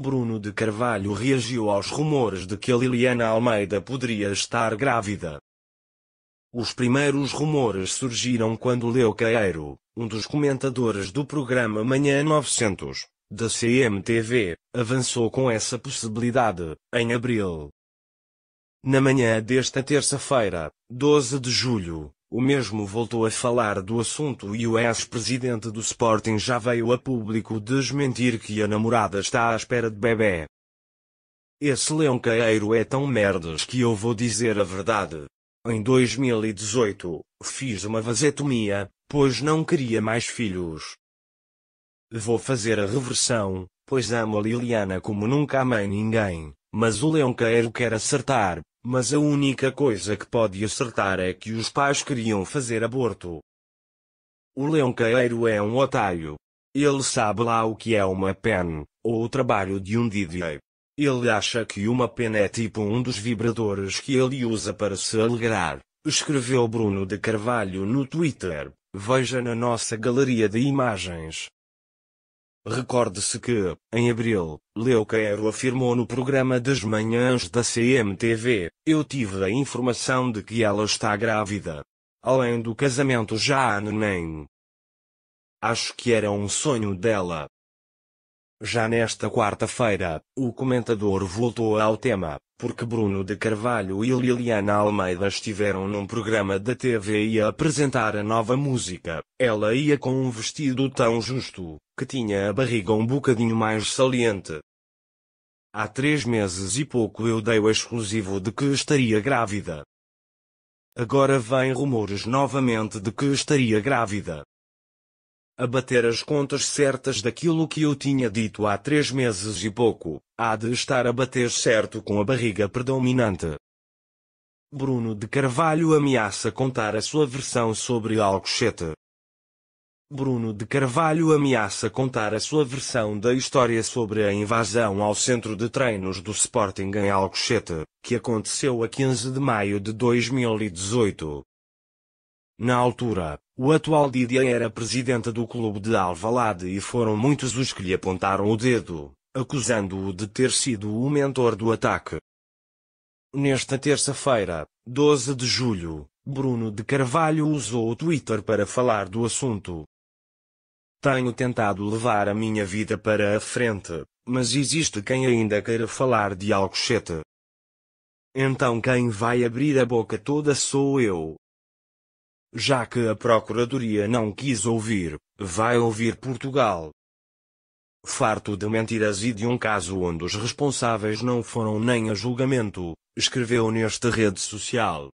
Bruno de Carvalho reagiu aos rumores de que a Liliana Almeida poderia estar grávida. Os primeiros rumores surgiram quando Leo Caeiro, um dos comentadores do programa Manhã 900, da CMTV, avançou com essa possibilidade, em abril. Na manhã desta terça-feira, 12 de julho, o mesmo voltou a falar do assunto e o ex-presidente do Sporting já veio a público desmentir que a namorada está à espera de bebê. Esse leão caeiro é tão merdas que eu vou dizer a verdade. Em 2018, fiz uma vasectomia, pois não queria mais filhos. Vou fazer a reversão, pois amo a Liliana como nunca amei ninguém, mas o leão caeiro quer acertar, mas a única coisa que pode acertar é que os pais queriam fazer aborto. O leão caeiro é um otário. Ele sabe lá o que é uma pen, ou o trabalho de um DJ. Ele acha que uma pen é tipo um dos vibradores que ele usa para se alegrar, escreveu Bruno de Carvalho no Twitter. Veja na nossa galeria de imagens. Recorde-se que, em abril, Leo Caero afirmou no programa das manhãs da CMTV, eu tive a informação de que ela está grávida. Além do casamento já há neném. Acho que era um sonho dela. Já nesta quarta-feira, o comentador voltou ao tema, porque Bruno de Carvalho e Liliana Almeida estiveram num programa da TV e a apresentar a nova música. Ela ia com um vestido tão justo, que tinha a barriga um bocadinho mais saliente. Há três meses e pouco eu dei o exclusivo de que estaria grávida. Agora vêm rumores novamente de que estaria grávida. A bater as contas certas daquilo que eu tinha dito há três meses e pouco, há de estar a bater certo com a barriga predominante. Bruno de Carvalho ameaça contar a sua versão sobre Alcochete. Bruno de Carvalho ameaça contar a sua versão da história sobre a invasão ao centro de treinos do Sporting em Alcochete, que aconteceu a 15 de maio de 2018. Na altura, o atual Didier era presidente do clube de Alvalade e foram muitos os que lhe apontaram o dedo, acusando-o de ter sido o mentor do ataque. Nesta terça-feira, 12 de julho, Bruno de Carvalho usou o Twitter para falar do assunto, tenho tentado levar a minha vida para a frente, mas existe quem ainda queira falar de Alcochete. Então quem vai abrir a boca toda sou eu. Já que a Procuradoria não quis ouvir, vai ouvir Portugal. Farto de mentiras e de um caso onde os responsáveis não foram nem a julgamento, escreveu nesta rede social.